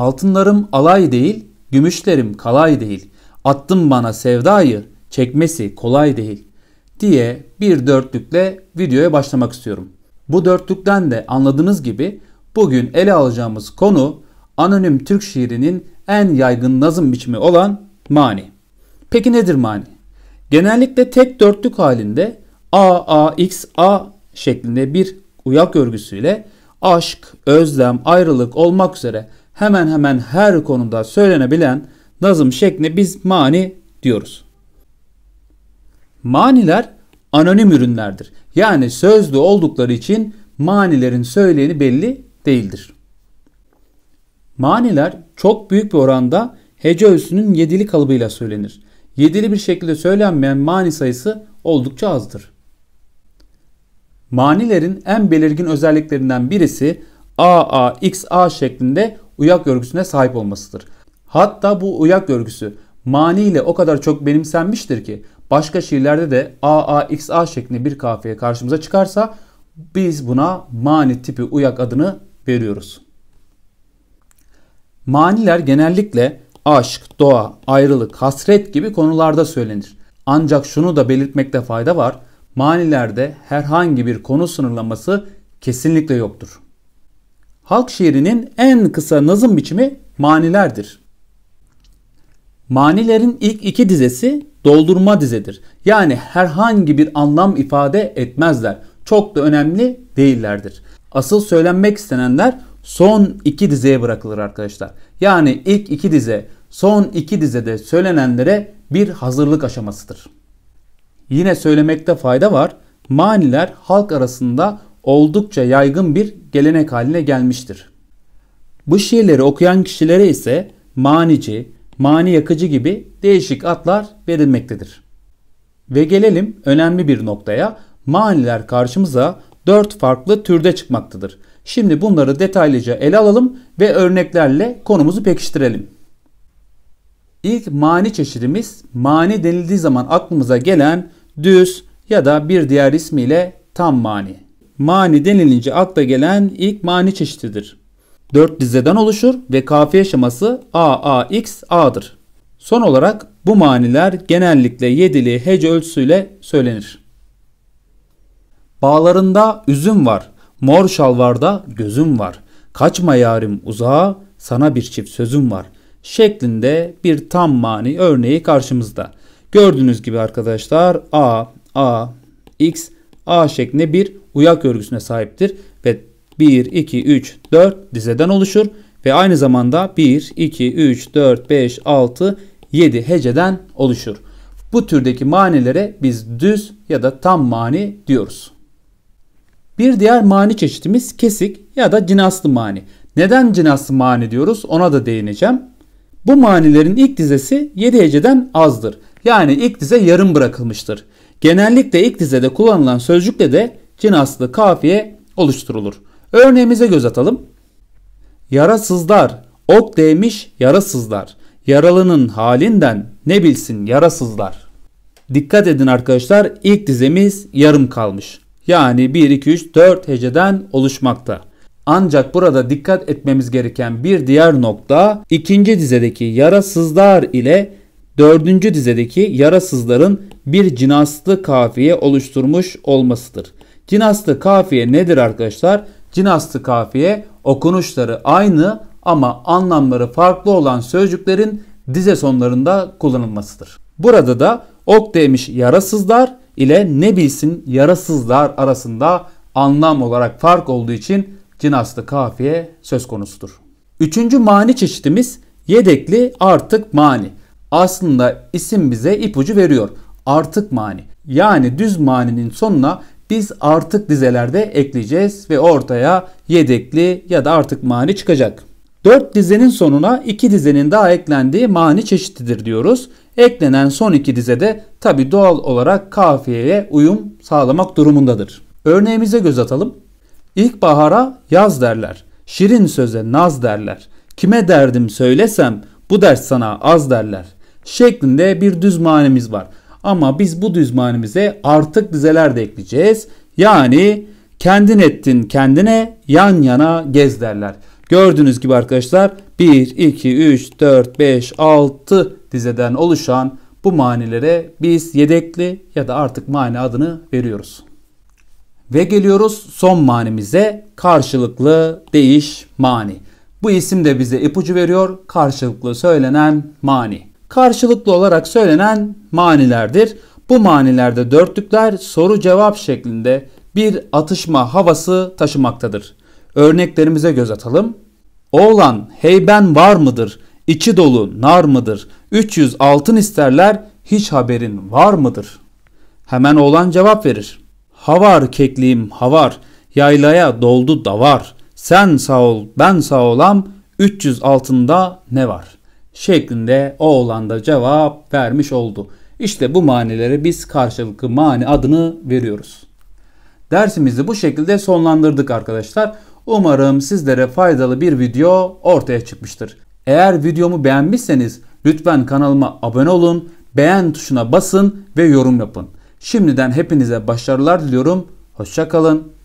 Altınlarım alay değil, gümüşlerim kalay değil. Attım bana sevdayı, çekmesi kolay değil diye bir dörtlükle videoya başlamak istiyorum. Bu dörtlükten de anladığınız gibi bugün ele alacağımız konu anonim Türk şiirinin en yaygın nazım biçimi olan mani. Peki nedir mani? Genellikle tek dörtlük halinde A, A, X, A şeklinde bir uyak örgüsüyle aşk, özlem, ayrılık olmak üzere hemen hemen her konuda söylenebilen nazım şekline biz mani diyoruz. Maniler anonim ürünlerdir. Yani sözlü oldukları için manilerin söyleyeni belli değildir. Maniler çok büyük bir oranda hece üssünün yedili kalıbıyla söylenir. Yedili bir şekilde söylenmeyen mani sayısı oldukça azdır. Manilerin en belirgin özelliklerinden birisi AAXA şeklinde uyak örgüsüne sahip olmasıdır. Hatta bu uyak örgüsü mani ile o kadar çok benimsenmiştir ki başka şiirlerde de AAXA şeklinde bir kafiye karşımıza çıkarsa biz buna mani tipi uyak adını veriyoruz. Maniler genellikle aşk, doğa, ayrılık, hasret gibi konularda söylenir. Ancak şunu da belirtmekte fayda var. Manilerde herhangi bir konu sınırlaması kesinlikle yoktur halk şiirinin en kısa nazım biçimi manilerdir. Manilerin ilk iki dizesi doldurma dizedir. Yani herhangi bir anlam ifade etmezler. Çok da önemli değillerdir. Asıl söylenmek istenenler son iki dizeye bırakılır arkadaşlar. Yani ilk iki dize, son iki dizede söylenenlere bir hazırlık aşamasıdır. Yine söylemekte fayda var. Maniler halk arasında oldukça yaygın bir gelenek haline gelmiştir. Bu şiirleri okuyan kişilere ise manici, mani yakıcı gibi değişik atlar verilmektedir. Ve gelelim önemli bir noktaya. Maniler karşımıza dört farklı türde çıkmaktadır. Şimdi bunları detaylıca ele alalım ve örneklerle konumuzu pekiştirelim. İlk mani çeşidimiz mani denildiği zaman aklımıza gelen düz ya da bir diğer ismiyle tam mani. Mani denilince akla gelen ilk mani çeşididir. 4 dizeden oluşur ve kafiye şeması AAX A'dır. Son olarak bu maniler genellikle yedili hece ölçüsüyle söylenir. Bağlarında üzüm var, mor şalvarda gözüm var. Kaçma yarim uzağa, sana bir çift sözüm var. Şeklinde bir tam mani örneği karşımızda. Gördüğünüz gibi arkadaşlar A, A, X, A şeklinde bir uyak örgüsüne sahiptir ve 1, 2, 3, 4 dizeden oluşur ve aynı zamanda 1, 2, 3, 4, 5, 6, 7 heceden oluşur. Bu türdeki manilere biz düz ya da tam mani diyoruz. Bir diğer mani çeşitimiz kesik ya da cinaslı mani. Neden cinaslı mani diyoruz ona da değineceğim. Bu manilerin ilk dizesi 7 heceden azdır. Yani ilk dize yarım bırakılmıştır. Genellikle ilk dizede kullanılan sözcükle de cinaslı kafiye oluşturulur. Örneğimize göz atalım. Yarasızlar, ok değmiş yarasızlar. Yaralının halinden ne bilsin yarasızlar. Dikkat edin arkadaşlar ilk dizemiz yarım kalmış. Yani 1, 2, 3, 4 heceden oluşmakta. Ancak burada dikkat etmemiz gereken bir diğer nokta ikinci dizedeki yarasızlar ile dördüncü dizedeki yarasızların bir cinaslı kafiye oluşturmuş olmasıdır. Cinaslı kafiye nedir arkadaşlar? Cinaslı kafiye okunuşları aynı ama anlamları farklı olan sözcüklerin dize sonlarında kullanılmasıdır. Burada da ok demiş yarasızlar ile ne bilsin yarasızlar arasında anlam olarak fark olduğu için cinaslı kafiye söz konusudur. Üçüncü mani çeşitimiz yedekli artık mani. Aslında isim bize ipucu veriyor. Artık mani. Yani düz maninin sonuna biz artık dizelerde ekleyeceğiz ve ortaya yedekli ya da artık mani çıkacak. 4 dizenin sonuna 2 dizenin daha eklendiği mani çeşitidir diyoruz. Eklenen son 2 dizede tabi doğal olarak kafiyeye uyum sağlamak durumundadır. Örneğimize göz atalım. İlk bahara yaz derler. Şirin söze naz derler. Kime derdim söylesem bu ders sana az derler şeklinde bir düz manemiz var. Ama biz bu düz manemize artık dizeler de ekleyeceğiz. Yani kendin ettin kendine yan yana gez derler. Gördüğünüz gibi arkadaşlar 1, 2, 3, 4, 5, 6 dizeden oluşan bu manilere biz yedekli ya da artık mani adını veriyoruz. Ve geliyoruz son manimize karşılıklı değiş mani. Bu isim de bize ipucu veriyor karşılıklı söylenen mani karşılıklı olarak söylenen manilerdir. Bu manilerde dörtlükler soru cevap şeklinde bir atışma havası taşımaktadır. Örneklerimize göz atalım. Oğlan heyben var mıdır? İçi dolu nar mıdır? 300 altın isterler hiç haberin var mıdır? Hemen oğlan cevap verir. Havar kekliğim havar yaylaya doldu da var. Sen sağ ol ben sağ olam 300 altında ne var?'' şeklinde oğlan da cevap vermiş oldu. İşte bu manilere biz karşılıklı mani adını veriyoruz. Dersimizi bu şekilde sonlandırdık arkadaşlar. Umarım sizlere faydalı bir video ortaya çıkmıştır. Eğer videomu beğenmişseniz lütfen kanalıma abone olun, beğen tuşuna basın ve yorum yapın. Şimdiden hepinize başarılar diliyorum. Hoşçakalın.